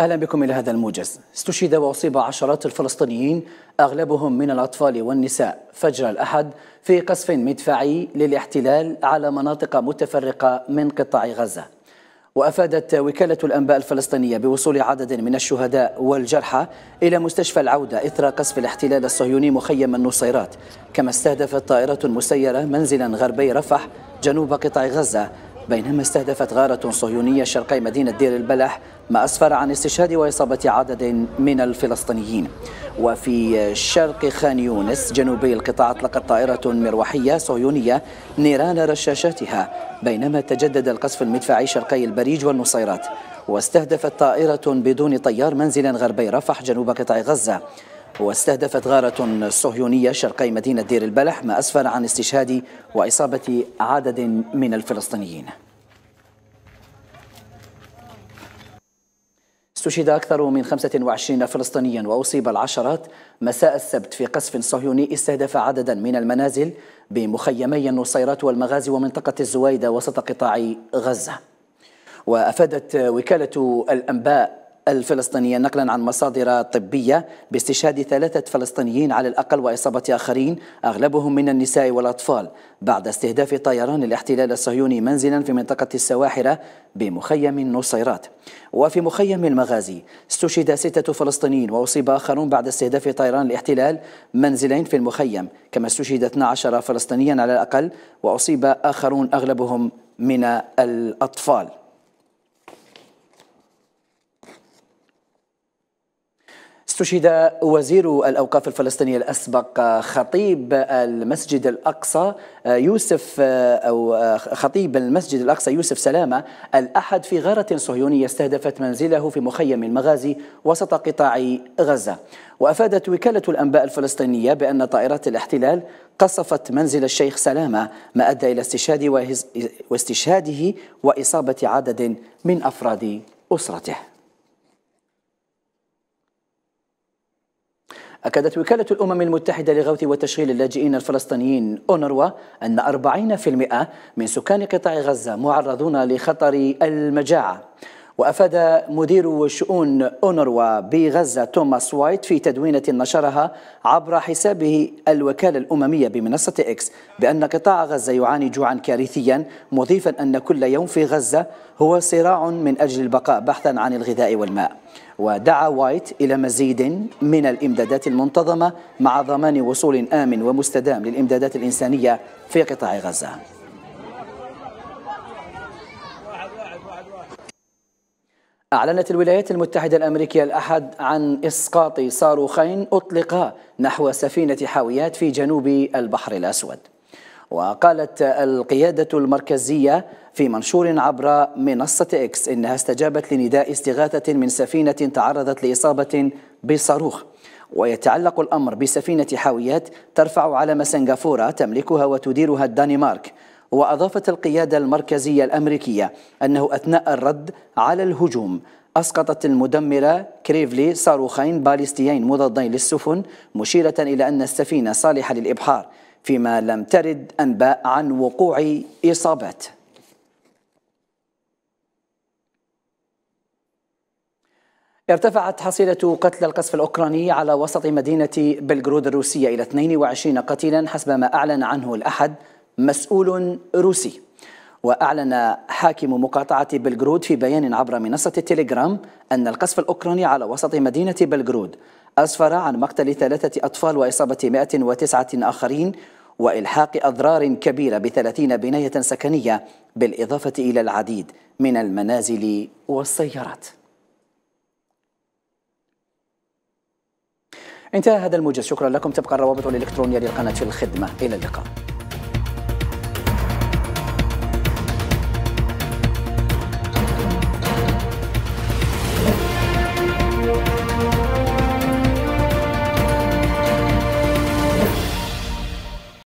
أهلا بكم إلى هذا الموجز استشهد وأصيب عشرات الفلسطينيين أغلبهم من الأطفال والنساء فجر الأحد في قصف مدفعي للاحتلال على مناطق متفرقة من قطاع غزة وأفادت وكالة الأنباء الفلسطينية بوصول عدد من الشهداء والجرحى إلى مستشفى العودة إثر قصف الاحتلال الصهيوني مخيم النصيرات كما استهدفت طائرة مسيرة منزلا غربي رفح جنوب قطاع غزة بينما استهدفت غارة صهيونية شرقي مدينة دير البلح ما أسفر عن استشهاد وإصابة عدد من الفلسطينيين وفي شرق خان يونس جنوبي القطاع أطلقت طائرة مروحية صهيونية نيران رشاشاتها بينما تجدد القصف المدفعي شرقي البريج والنصيرات واستهدفت طائرة بدون طيار منزلا غربي رفح جنوب قطاع غزة واستهدفت غارة صهيونية شرقي مدينة دير البلح ما أسفر عن استشهاد وإصابة عدد من الفلسطينيين استشهد أكثر من 25 فلسطينيا وأصيب العشرات مساء السبت في قصف صهيوني استهدف عددا من المنازل بمخيمي النصيرات والمغازي ومنطقة الزويدة وسط قطاع غزة وأفادت وكالة الأنباء الفلسطينية نقلا عن مصادر طبية باستشهاد ثلاثة فلسطينيين على الأقل وإصابة آخرين أغلبهم من النساء والأطفال بعد استهداف طيران الاحتلال الصهيوني منزلا في منطقة السواحرة بمخيم النصيرات وفي مخيم المغازي استشهد ستة فلسطينيين وأصيب آخرون بعد استهداف طيران الاحتلال منزلين في المخيم كما استشهد 12 فلسطينيا على الأقل وأصيب آخرون أغلبهم من الأطفال استشهد وزير الاوقاف الفلسطيني الاسبق خطيب المسجد الاقصى آه، يوسف آه، او آه، خطيب المسجد الاقصى يوسف سلامه الاحد في غاره صهيونيه استهدفت منزله في مخيم المغازي وسط قطاع غزه. وافادت وكاله الانباء الفلسطينيه بان طائرات الاحتلال قصفت منزل الشيخ سلامه ما ادى الى استشهاد واستشهاده واصابه عدد من افراد اسرته. أكدت وكالة الأمم المتحدة لغوث وتشغيل اللاجئين الفلسطينيين أونروا أن 40% من سكان قطاع غزة معرضون لخطر المجاعة وأفاد مدير شؤون أونروا بغزة توماس وايت في تدوينة نشرها عبر حسابه الوكالة الأممية بمنصة إكس بأن قطاع غزة يعاني جوعا كارثيا مضيفا أن كل يوم في غزة هو صراع من أجل البقاء بحثا عن الغذاء والماء ودعا وايت إلى مزيد من الإمدادات المنتظمة مع ضمان وصول آمن ومستدام للإمدادات الإنسانية في قطاع غزة أعلنت الولايات المتحدة الأمريكية الأحد عن إسقاط صاروخين أطلقا نحو سفينة حاويات في جنوب البحر الأسود وقالت القيادة المركزية في منشور عبر منصة إكس إنها استجابت لنداء استغاثة من سفينة تعرضت لإصابة بصاروخ ويتعلق الأمر بسفينة حاويات ترفع علم سنغافورة تملكها وتديرها الدنمارك وأضافت القيادة المركزية الأمريكية أنه أثناء الرد على الهجوم أسقطت المدمرة كريفلي صاروخين باليستيين مضادين للسفن مشيرة إلى أن السفينة صالحة للإبحار فيما لم ترد أنباء عن وقوع إصابات ارتفعت حصيلة قتلى القصف الأوكراني على وسط مدينة بلغرود الروسية إلى 22 قتيلا حسب ما أعلن عنه الأحد مسؤول روسي وأعلن حاكم مقاطعة بلغرود في بيان عبر منصة التليجرام أن القصف الأوكراني على وسط مدينة بلغرود أسفر عن مقتل ثلاثة أطفال وإصابة 109 آخرين وإلحاق أضرار كبيرة بثلاثين بناية سكنية بالإضافة إلى العديد من المنازل والسيارات انتهى هذا الموجز شكرا لكم تبقى الروابط الإلكترونية للقناة في الخدمة إلى اللقاء